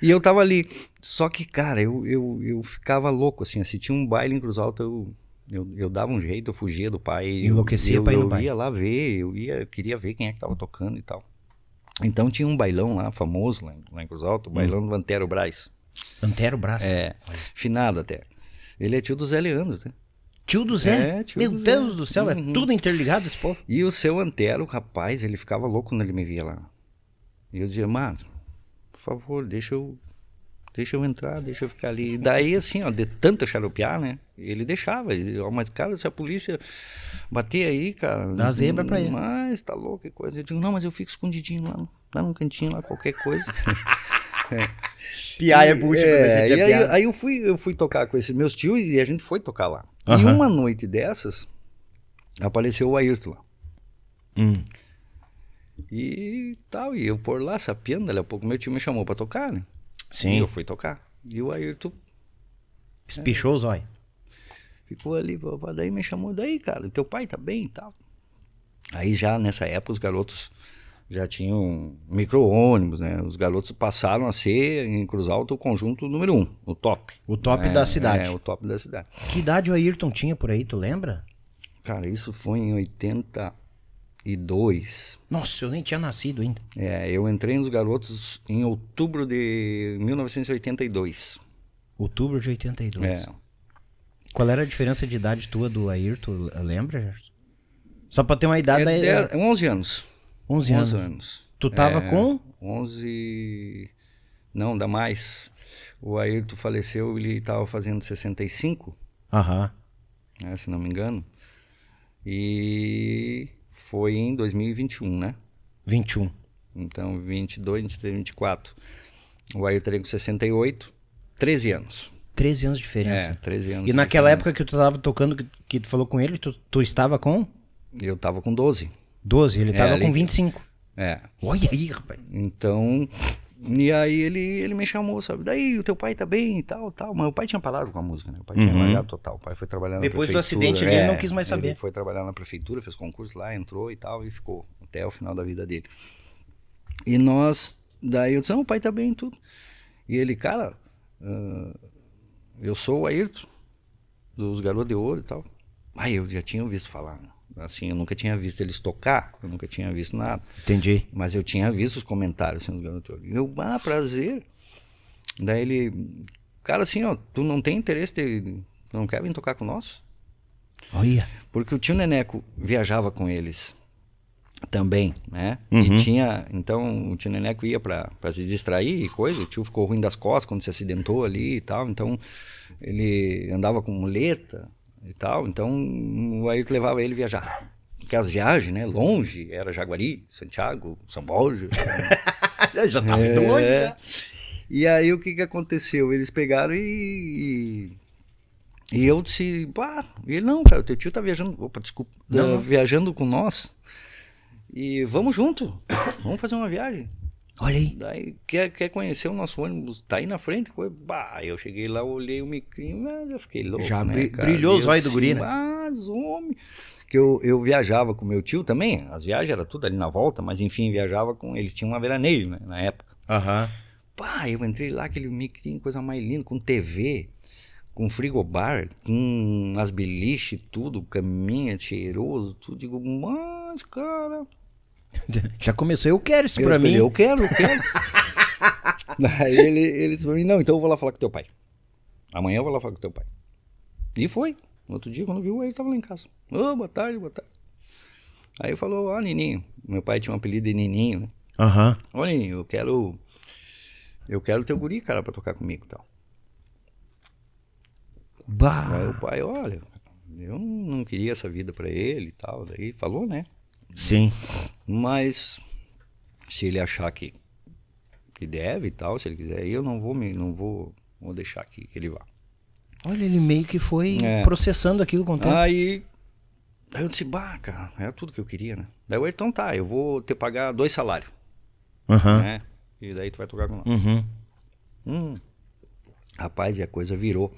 E eu tava ali. Só que, cara, eu, eu, eu ficava louco, assim. Se tinha um baile em Cruz Alta, eu, eu, eu dava um jeito, eu fugia do pai. Enlouquecia eu, pra ir no eu, ia lá ver, eu, ia, eu queria ver quem é que tava tocando e tal. Então tinha um bailão lá, famoso, lá em, lá em Cruz Alta, o hum. bailão hum. do Antero Braz. Antero Braz? É, Olha. finado até. Ele é tio do Zé Leandro, né? Tio do Zé? É, tio Meu do Deus do céu, é uhum. é tudo interligado esse povo. E o seu Antero, rapaz, ele ficava louco quando ele me via lá. E eu dizia, mano, por favor, deixa eu deixa eu entrar, deixa eu ficar ali. E daí, assim, ó, de tanto xaropear, né? Ele deixava. Ele, ó, mas, cara, se a polícia bater aí, cara. Dá zebra pra ele. Mas tá louco, que coisa. Eu digo, não, mas eu fico escondidinho lá, lá num cantinho, lá, qualquer coisa. É. Piar é bucha, é, é aí, aí, eu fui, eu fui tocar com esses meus tios e a gente foi tocar lá. Uhum. E uma noite dessas, apareceu o Ayrton lá. Hum. E tal, e eu por lá, sapiando, ali a pouco meu tio me chamou pra tocar, né? Sim. E eu fui tocar. E o Ayrton... É. Espichou é, os Ficou ali, daí me chamou, daí, cara, teu pai tá bem e tal. Aí já nessa época os garotos já tinham micro-ônibus, né? Os garotos passaram a ser, em Cruz Alta, o conjunto número um, o top. O top é, da cidade. É, o top da cidade. Que idade o Ayrton tinha por aí, tu lembra? Cara, isso foi em 80... 2002. Nossa, eu nem tinha nascido ainda. É, eu entrei nos Garotos em outubro de 1982. Outubro de 82. É. Qual era a diferença de idade tua do Ayrton, lembra? Só pra ter uma idade... É, da... 11 é. anos. 11, 11 anos. anos. Tu tava é, com? 11... Não, dá mais. O Ayrton faleceu, ele tava fazendo 65. Aham. É, se não me engano. E foi em 2021, né? 21. Então, 22, 23, 24. O Ayrton teria com 68, 13 anos. 13 anos de diferença. É, 13 anos. E naquela diferença. época que tu estava tocando, que, que tu falou com ele, tu, tu estava com? Eu estava com 12. 12, ele estava é, com 25. É. Olha aí, rapaz. Então, e aí ele, ele me chamou, sabe? Daí o teu pai tá bem e tal, tal. Mas o pai tinha parado com a música, né? O pai tinha uhum. largado total. O pai foi trabalhar Depois do acidente é, ele não quis mais saber. Ele foi trabalhar na prefeitura, fez concurso lá, entrou e tal, e ficou até o final da vida dele. E nós, daí eu disse, não, o pai tá bem e tudo. E ele, cara, uh, eu sou o Ayrton, dos Garotos de Ouro e tal. Ah, eu já tinha visto falar. Né? Assim, eu nunca tinha visto eles tocar, eu nunca tinha visto nada. Entendi. Mas eu tinha visto os comentários sendo ganhador. Eu, ah, prazer. Daí ele, cara, assim, ó, tu não tem interesse de. Não quer vir tocar com nós? Olha. Porque o tio Neneco viajava com eles também, né? Uhum. E tinha, então o tio Neneco ia para se distrair e coisa, o tio ficou ruim das costas quando se acidentou ali e tal, então ele andava com muleta, e tal. Então o Ayrton levava ele viajar. Porque as viagens, né? Longe, era Jaguari, Santiago, São Borja. Né? já estava é... longe, né? E aí o que, que aconteceu? Eles pegaram e. E eu disse, e ele não, cara, teu tio tá viajando, opa, desculpa, não, não. viajando com nós. E vamos junto, vamos fazer uma viagem. Olha aí. Daí, quer, quer conhecer o nosso ônibus? Tá aí na frente? bah, eu cheguei lá, olhei o micrinho, mas eu fiquei louco. Já né, brilhou os olhos do guri, né? Mas, homem. Que eu, eu viajava com meu tio também, as viagens era tudo ali na volta, mas enfim, viajava com. Eles tinham uma veraneio né, na época. Aham. Uhum. Pá, eu entrei lá, aquele micrinho, coisa mais linda, com TV, com frigobar, com as beliches, tudo, caminha cheiroso, tudo. Digo, mas, cara Já começou, eu quero isso eu pra mim. Eu quero, eu quero. Daí ele, ele disse pra mim, não, então eu vou lá falar com teu pai. Amanhã eu vou lá falar com teu pai. E foi. No outro dia, quando viu, ele tava lá em casa. Ô, oh, boa tarde, boa tarde. Aí falou, ó, oh, Nininho. Meu pai tinha um apelido de Nininho, né? Aham. Uhum. Ô, Nininho, eu quero... Eu quero teu guri, cara, pra tocar comigo e tal. Bah. Aí o pai, olha, eu não queria essa vida pra ele e tal. Daí falou, né? Sim. Mas se ele achar que, que deve e tal, se ele quiser, eu não vou me, não vou, vou deixar que, ele vá. Olha, ele meio que foi é. processando aquilo com o tempo. Aí, aí eu disse, bah, cara, era tudo que eu queria, né? Daí eu, então tá, eu vou ter que pagar dois salários. Uhum. Né? E daí tu vai tocar com nós. Uhum. Hum, rapaz, e a coisa virou.